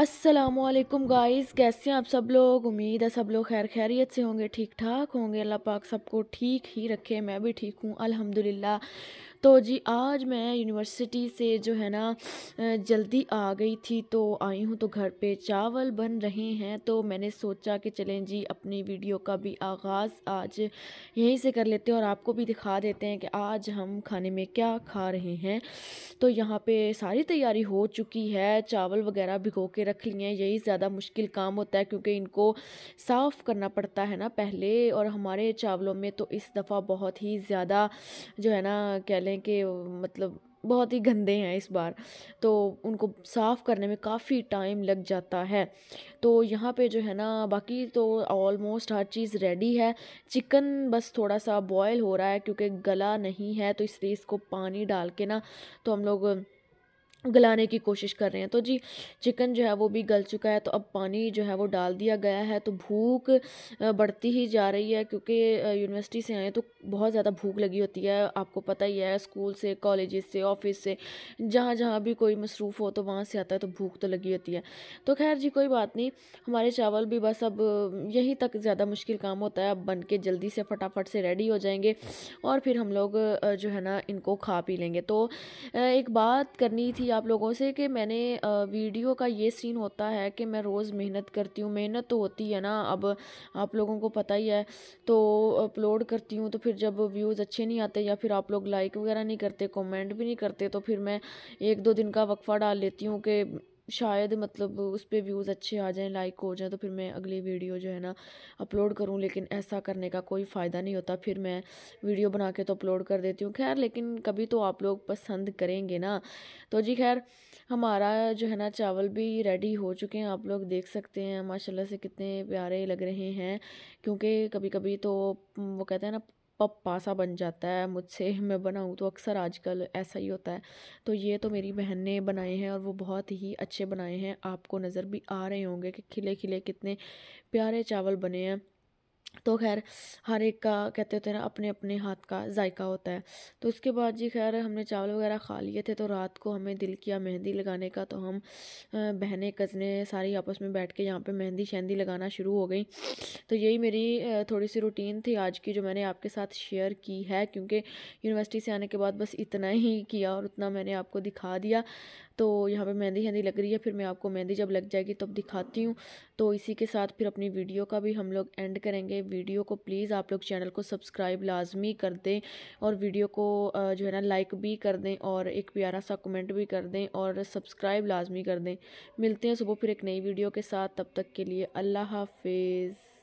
Aslam guys कैसे हैं आप सब लोग उम्मीद है सब लोग खैर खैरियत से होंगे ठीक ठाक होंगे अल्लाह पाक सबको ठीक ही रखे मैं भी ठीक हूँ अल्हम्दुलिल्लाह तो जी आज मैं यूनिवर्सिटी से जो है ना जल्दी आ गई थी तो आई हूँ तो घर पे चावल बन रहे हैं तो मैंने सोचा कि चलें जी अपनी वीडियो का भी आगाज़ आज यहीं से कर लेते हैं और आपको भी दिखा देते हैं कि आज हम खाने में क्या खा रहे हैं तो यहाँ पे सारी तैयारी हो चुकी है चावल वगैरह भिगो के रख लिए हैं यही ज़्यादा मुश्किल काम होता है क्योंकि इनको साफ़ करना पड़ता है ना पहले और हमारे चावलों में तो इस दफ़ा बहुत ही ज़्यादा जो है ना कह लें कि मतलब बहुत ही गंदे हैं इस बार तो उनको साफ़ करने में काफ़ी टाइम लग जाता है तो यहाँ पे जो है ना बाकी तो ऑलमोस्ट हर चीज़ रेडी है चिकन बस थोड़ा सा बॉयल हो रहा है क्योंकि गला नहीं है तो इसलिए इसको पानी डाल के ना तो हम लोग गलाने की कोशिश कर रहे हैं तो जी चिकन जो है वो भी गल चुका है तो अब पानी जो है वो डाल दिया गया है तो भूख बढ़ती ही जा रही है क्योंकि यूनिवर्सिटी से आए तो बहुत ज़्यादा भूख लगी होती है आपको पता ही है स्कूल से कॉलेज से ऑफिस से जहाँ जहाँ भी कोई मसरूफ़ हो तो वहाँ से आता है तो भूख तो लगी होती है तो खैर जी कोई बात नहीं हमारे चावल भी बस अब यहीं तक ज़्यादा मुश्किल काम होता है अब बन के जल्दी से फटाफट से रेडी हो जाएंगे और फिर हम लोग जो है ना इनको खा पी लेंगे तो एक बात करनी थी आप लोगों से कि मैंने वीडियो का ये सीन होता है कि मैं रोज़ मेहनत करती हूँ मेहनत तो होती है ना अब आप लोगों को पता ही है तो अपलोड करती हूँ तो फिर जब व्यूज़ अच्छे नहीं आते या फिर आप लोग लाइक वगैरह नहीं करते कमेंट भी नहीं करते तो फिर मैं एक दो दिन का वक्फ़ा डाल लेती हूँ कि शायद मतलब उस पर व्यूज़ अच्छे आ जाएं लाइक हो जाएं तो फिर मैं अगली वीडियो जो है ना अपलोड करूं लेकिन ऐसा करने का कोई फ़ायदा नहीं होता फिर मैं वीडियो बना के तो अपलोड कर देती हूँ खैर लेकिन कभी तो आप लोग पसंद करेंगे ना तो जी खैर हमारा जो है ना चावल भी रेडी हो चुके हैं आप लोग देख सकते हैं माशाल्लाह से कितने प्यारे लग रहे हैं क्योंकि कभी कभी तो वो कहते हैं ना पप्पा सा बन जाता है मुझसे मैं बनाऊँ तो अक्सर आजकल ऐसा ही होता है तो ये तो मेरी बहन ने बनाए हैं और वो बहुत ही अच्छे बनाए हैं आपको नज़र भी आ रहे होंगे कि खिले खिले कितने प्यारे चावल बने हैं तो खैर हर एक का कहते होते हैं ना अपने अपने हाथ का जायका होता है तो उसके बाद जी खैर हमने चावल वगैरह खा लिए थे तो रात को हमें दिल किया मेहंदी लगाने का तो हम बहनें कज़ने सारी आपस में बैठ के यहाँ पे मेहंदी शहंदी लगाना शुरू हो गई तो यही मेरी थोड़ी सी रूटीन थी आज की जो मैंने आपके साथ शेयर की है क्योंकि यूनिवर्सिटी से आने के बाद बस इतना ही किया और उतना मैंने आपको दिखा दिया तो यहाँ पे मेहंदी शहंदी लग रही है फिर मैं आपको मेहंदी जब लग जाएगी तब दिखाती हूँ तो इसी के साथ फिर अपनी वीडियो का भी हम लोग एंड करेंगे वीडियो को प्लीज़ आप लोग चैनल को सब्सक्राइब लाजमी कर दें और वीडियो को जो है ना लाइक भी कर दें और एक प्यारा सा कमेंट भी कर दें और सब्सक्राइब लाजमी कर दें मिलते हैं सुबह फिर एक नई वीडियो के साथ तब तक के लिए अल्लाह हाफिज़